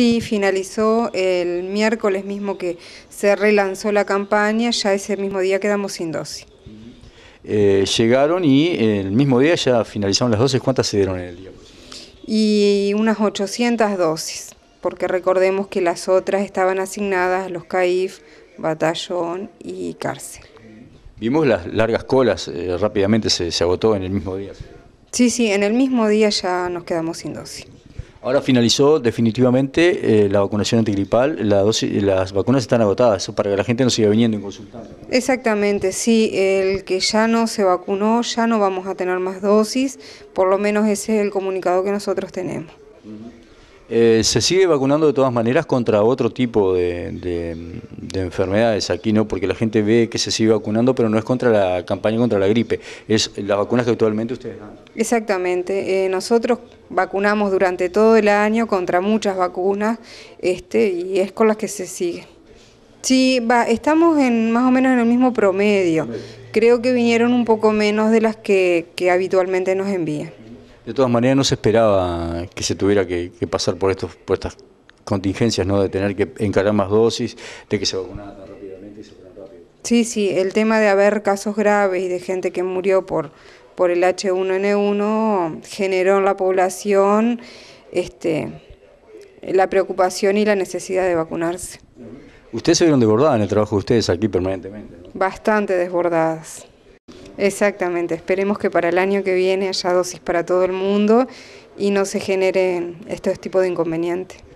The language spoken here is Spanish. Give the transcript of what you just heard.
Sí, finalizó el miércoles mismo que se relanzó la campaña, ya ese mismo día quedamos sin dosis. Eh, llegaron y el mismo día ya finalizaron las dosis, ¿cuántas se dieron en el día? Y unas 800 dosis, porque recordemos que las otras estaban asignadas a los CAIF, batallón y cárcel. Vimos las largas colas, eh, rápidamente se, se agotó en el mismo día. Sí, sí, en el mismo día ya nos quedamos sin dosis. Ahora finalizó definitivamente eh, la vacunación antigripal, la dosis, las vacunas están agotadas para que la gente no siga viniendo y consultando. Exactamente, sí, el que ya no se vacunó, ya no vamos a tener más dosis, por lo menos ese es el comunicado que nosotros tenemos. Eh, se sigue vacunando de todas maneras contra otro tipo de, enfermedades aquí, ¿no? Porque la gente ve que se sigue vacunando, pero no es contra la campaña contra la gripe, es las vacunas que actualmente ustedes dan. Exactamente. Eh, nosotros vacunamos durante todo el año contra muchas vacunas este, y es con las que se sigue. Sí, va, estamos en más o menos en el mismo promedio. Creo que vinieron un poco menos de las que, que habitualmente nos envían. De todas maneras, no se esperaba que se tuviera que, pasar por, estos, por estas contingencias, ¿no? De tener que encarar más dosis, de que se vacunara tan rápidamente y se rápido. Sí, sí, el tema de haber casos graves y de gente que murió por, por el H1N1 generó en la población este, la preocupación y la necesidad de vacunarse. Ustedes se vieron desbordadas en el trabajo de ustedes aquí permanentemente. Bastante desbordadas. Exactamente, esperemos que para el año que viene haya dosis para todo el mundo y no se generen estos tipos de inconvenientes.